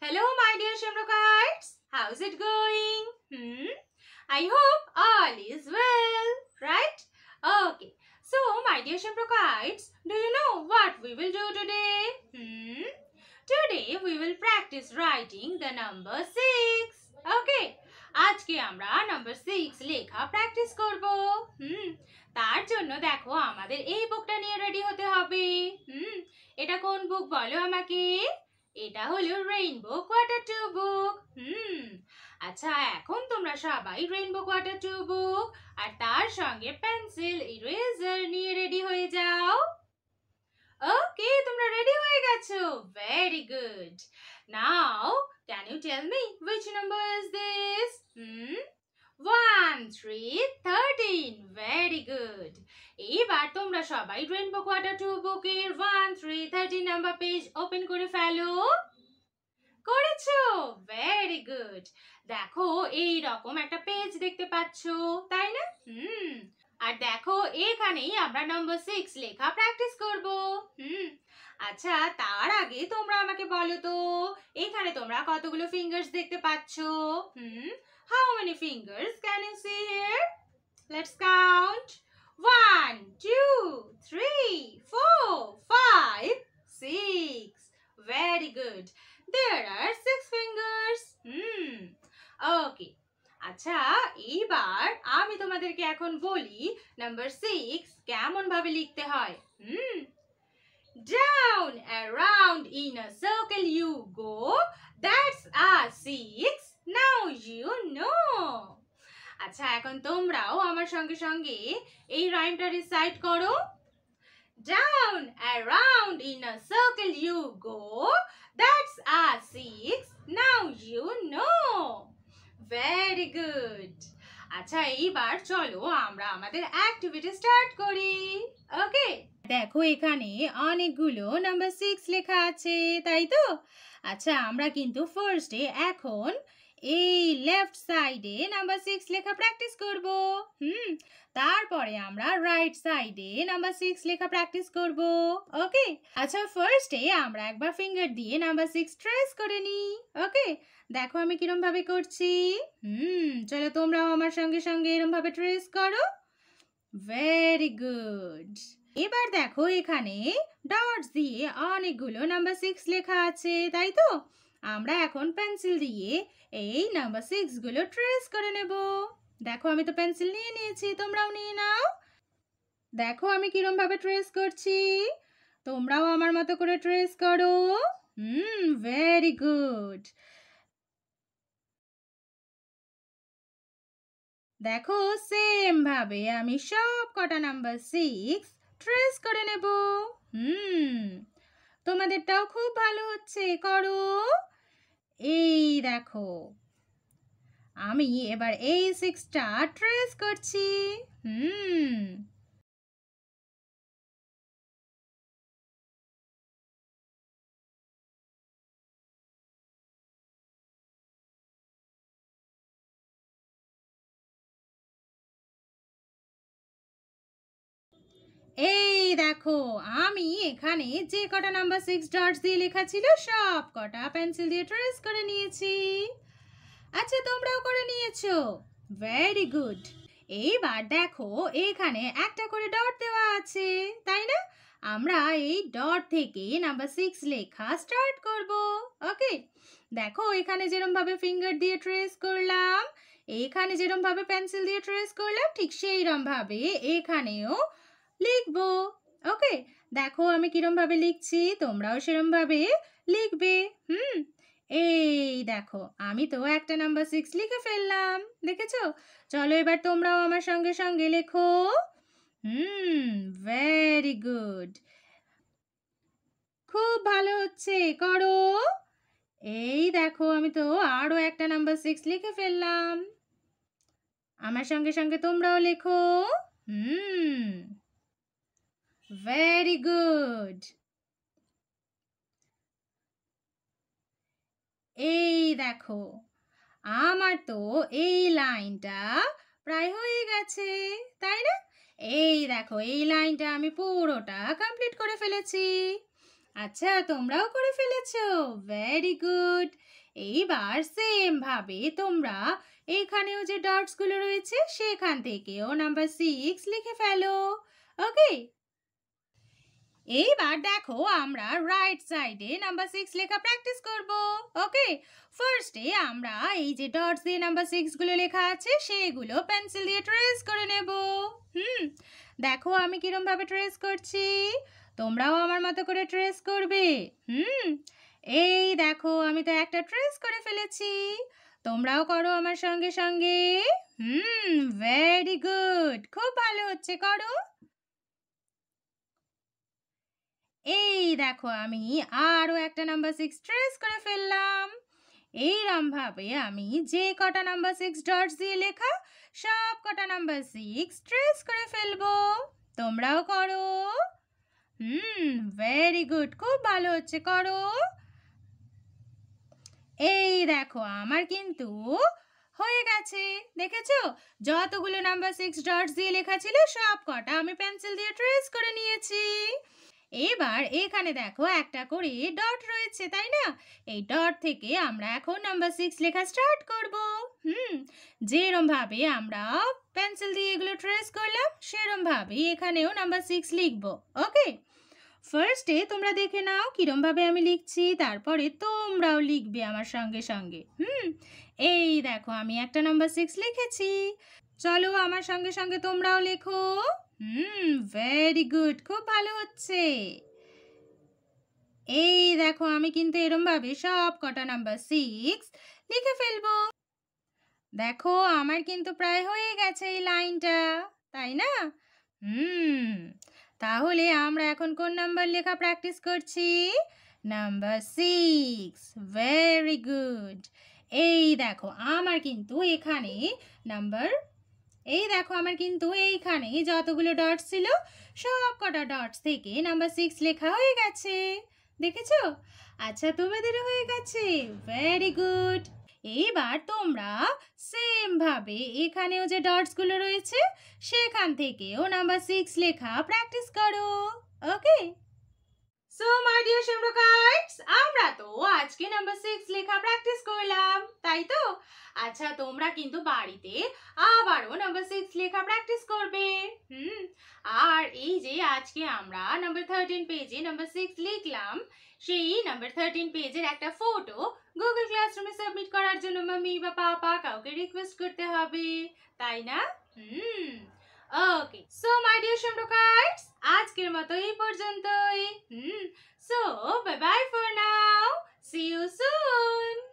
Hello my dear Shamrockites. How's it going? Hmm? I hope all is well. Right? Okay. So my dear Shamrockites, do you know what we will do today? Hmm? Today we will practice writing the number 6. Okay. আজকে আমরা number 6 লেখা practice করব হুম তার জন্য দেখো আমাদের এই বুকটা নিয়ে রেডি হতে হবে হুম এটা কোন বুক বলো আমাকে এটা হলো rainbow quarter tube book hmm আচ্ছা এখন তোমরা সবাই রেইনবো কোয়ার্টার টিউব বুক আর তার সঙ্গে পেন্সিল ইরেজার নিয়ে রেডি হয়ে যাও ওকে তোমরা রেডি হয়ে গেছো very good now can you tell me which number is this hmm one three thirteen very good এবার তোমরা সবাই রেইনবো কোয়ার্টার টিউব বুকের one three number page open করে ফেলো করেছো ভেরি গুড দেখো এই রকম একটা পেজ দেখতে পাচ্ছ তাই না হুম আর দেখো এখানেই আমরা নম্বর সিক্স লেখা প্র্যাকটিস করব হুম আচ্ছা তার আগে তোমরা আমাকে বলো তো এখানে তোমরা কতগুলো ফিঙ্গারস দেখতে পাচ্ছ hmm how many fingers can you see here let's count one two three four five Very good. There are six fingers. Hmm. Okay. আচ্ছা এইবার আমি তোমাদেরকে এখন বলি নাম্বার সিক্স কেমন ভাবে লিখতে হয় hmm hmm. down around in a circle you go that's a six now you know আচ্ছা এখন তোমরাও আমার সঙ্গে সঙ্গে এই রাইমটা রিসাইট করো down, around, in a circle you go. That's our six. Now you know. Very good. আচ্ছা এইবার চলো আমরা আমাদের অ্যাক্টিভিটি স্টার্ট করি ওকে দেখো এখানে অনেকগুলো নাম্বার সিক্স লেখা আছে তাই তো আচ্ছা আমরা কিন্তু ফার্স্টে এখন এই লেফট সাইডে নাম্বার সিক্স লেখা প্র্যাকটিস করব হুম তারপরে আমরা রাইট সাইডে নাম্বার সিক্স লেখা প্র্যাকটিস করব ওকে আচ্ছা ফার্স্টে আমরা একবার ফিঙ্গার দিয়ে নাম্বার সিক্স ট্রেস করে নিই ওকে দেখো আমি কীরমভাবে করছি হুম চলো তোমরাও আমার সঙ্গে সঙ্গে এরমভাবে ট্রেস করো ভেরি গুড এবার দেখো এখানে ডটস দিয়ে অনেকগুলো নাম্বার সিক্স লেখা আছে তাই তো আমরা এখন পেন্সিল দিয়ে এই নাম্বার সিক্সগুলো ট্রেস করে নেব দেখো আমি তো পেন্সিল নিয়ে নিয়েছি তোমরাও নিয়ে নাও দেখো আমি কীরমভাবে ট্রেস করছি তোমরাও আমার মতো করে ট্রেস করো হুম ভেরি গুড দেখো সেম ভাবে আমি সব কটা নাম্বার সিক্স ট্রেস করে নেব হুম তোমাদেরটাও খুব ভালো হচ্ছে করো এই দেখো আমি এবার এই সিক্সটা ট্রেস করছি হুম এই দেখো আমি এখানে যে কটা নাম্বার সিক্স ডটস দিয়ে লেখা ছিল সব কটা পেন্সিল দিয়ে ট্রেস করে নিয়েছি আচ্ছা তোমরাও করে নিয়েছো ভেরি গুড এইবার দেখো এখানে একটা করে ডট দেওয়া আছে তাই না আমরা এই ডট থেকে নাম্বার সিক্স লেখা স্টার্ট করব ওকে দেখো এখানে যেরমভাবে ফিঙ্গার দিয়ে ট্রেস করলাম এখানে যেরমভাবে পেন্সিল দিয়ে ট্রেস করলাম ঠিক সেই এখানেও লিখবো ওকে দেখো আমি কীরমভাবে লিখছি তোমরাও সেরমভাবে লিখবে হুম এই দেখো আমি তো একটা নাম্বার সিক্স লিখে ফেললাম দেখেছো চলো এবার তোমরাও আমার সঙ্গে সঙ্গে লেখো হুম ভেরি গুড খুব ভালো হচ্ছে করো এই দেখো আমি তো আরও একটা নাম্বার সিক্স লিখে ফেললাম আমার সঙ্গে সঙ্গে তোমরাও লেখো হুম Very good. এই দেখো আমার তো এই লাইনটা প্রায় হয়ে গেছে তাই না এই দেখো এই লাইনটা আমি পুরোটা কমপ্লিট করে ফেলেছি আচ্ছা তোমরাও করে ফেলেছো ভেরি গুড এইবার সেমভাবে তোমরা এখানেও যে ডটসগুলো রয়েছে সেখান থেকেও নাম্বার সিক্স লিখে ফেলো ওকে এইবার দেখো আমরা রাইট সাইডে নাম্বার সিক্স লেখা প্র্যাকটিস করব ওকে ফার্স্টে আমরা এই যে ডটস দিয়ে নাম্বার সিক্সগুলো লেখা আছে সেগুলো পেন্সিল দিয়ে ট্রেস করে নেব হুম দেখো আমি কীরমভাবে ট্রেস করছি তোমরাও আমার মতো করে ট্রেস করবে হুম এই দেখো আমি তো একটা ট্রেস করে ফেলেছি তোমরাও করো আমার সঙ্গে সঙ্গে হুম ভেরি গুড খুব ভালো হচ্ছে করো এই দেখো আমি আরও একটা নাম্বার সিক্স ট্রেস করে ফেললাম এইরমভাবে আমি যে কটা নাম্বার সিক্স ডটস দিয়ে লেখা সব কটা নাম্বার সিক্স ট্রেস করে ফেলবো তোমরাও করো হুম ভেরি গুড খুব ভালো হচ্ছে করো এই দেখো আমার কিন্তু হয়ে গেছে দেখেছো যতগুলো নাম্বার সিক্স ডটস দিয়ে লেখা ছিল সব কটা আমি পেন্সিল দিয়ে ট্রেস করে নিয়েছি এবার এখানে দেখো একটা করে ডট রয়েছে তাই না এই ডট থেকে আমরা এখন নাম্বার সিক্স লেখা স্টার্ট করব হুম যেরমভাবে আমরা পেন্সিল দিয়ে এগুলো ট্রেস করলাম সেরমভাবেই এখানেও নাম্বার সিক্স লিখব ওকে ফার্স্টে তোমরা দেখে নাও কীরমভাবে আমি লিখছি তারপরে তোমরাও লিখবে আমার সঙ্গে সঙ্গে হুম এই দেখো আমি একটা নাম্বার সিক্স লিখেছি চলো আমার সঙ্গে সঙ্গে তোমরাও লেখো হুম ভেরি গুড খুব ভালো হচ্ছে এই দেখো আমি কিন্তু এরমভাবে সব কটা নাম্বার সিক্স লিখে ফেলবো দেখো আমার কিন্তু প্রায় হয়ে গেছে এই লাইনটা তাই না হুম তাহলে আমরা এখন কোন নাম্বার লেখা প্র্যাকটিস করছি নাম্বার সিক্স ভেরি গুড এই দেখো আমার কিন্তু এখানে নাম্বার এই দেখো আমার কিন্তু এইখানে যতগুলো ডটস ছিল সব কটা ডটস থেকে নাম্বার সিক্স লেখা হয়ে গেছে দেখেছ আচ্ছা তোমাদেরও হয়ে গেছে ভেরি গুড এইবার তোমরা সেমভাবে এখানেও যে ডটসগুলো রয়েছে সেখান থেকেও নাম্বার সিক্স লেখা প্র্যাকটিস করো ওকে সো মাই ডিয়ার সেমরোকাইটস আমরা তো আজকে নাম্বার সিক্স লেখা প্র্যাকটিস করলাম তাই তো আচ্ছা তোমরা কিন্তু বাড়িতে আবারও নাম্বার সিক্স লেখা প্র্যাকটিস করবে হুম আর এই যে আজকে আমরা নাম্বার থার্টিন পেজে নাম্বার সিক্স লিখলাম সেই নাম্বার থার্টিন পেজের একটা ফটো গুগল ক্লাসরুমে সাবমিট করার জন্য মামি বা পাপা কাউকে রিকোয়েস্ট করতে হবে তাই না হুম ওকে সো মাই ডিয়ার সম্প্রকার্স আজকের মতো এই পর্যন্তই hmm so bye bye for now see you soon